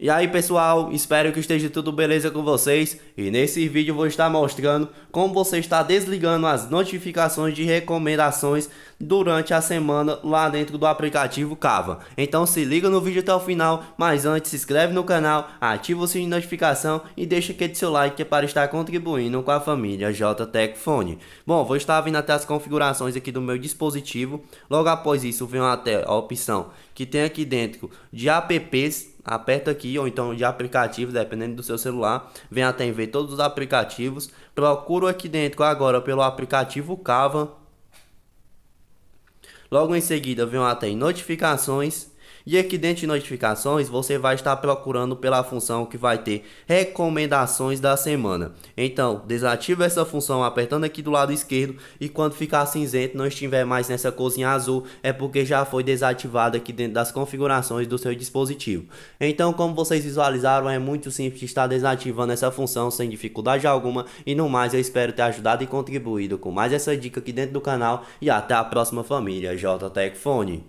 E aí pessoal, espero que esteja tudo beleza com vocês e nesse vídeo vou estar mostrando como você está desligando as notificações de recomendações durante a semana lá dentro do aplicativo Cava. Então se liga no vídeo até o final, mas antes se inscreve no canal, ativa o sininho de notificação e deixa aquele seu like é para estar contribuindo com a família JTEC Phone. Bom, vou estar vindo até as configurações aqui do meu dispositivo, logo após isso venho até a opção que tem aqui dentro de apps aperta aqui ou então de aplicativo, dependendo do seu celular, vem até em ver todos os aplicativos, procuro aqui dentro agora pelo aplicativo Cava. Logo em seguida, vem até em notificações e aqui dentro de notificações, você vai estar procurando pela função que vai ter recomendações da semana. Então, desativa essa função apertando aqui do lado esquerdo e quando ficar cinzento, não estiver mais nessa cozinha azul, é porque já foi desativada aqui dentro das configurações do seu dispositivo. Então, como vocês visualizaram, é muito simples estar desativando essa função sem dificuldade alguma e no mais eu espero ter ajudado e contribuído com mais essa dica aqui dentro do canal e até a próxima família JTech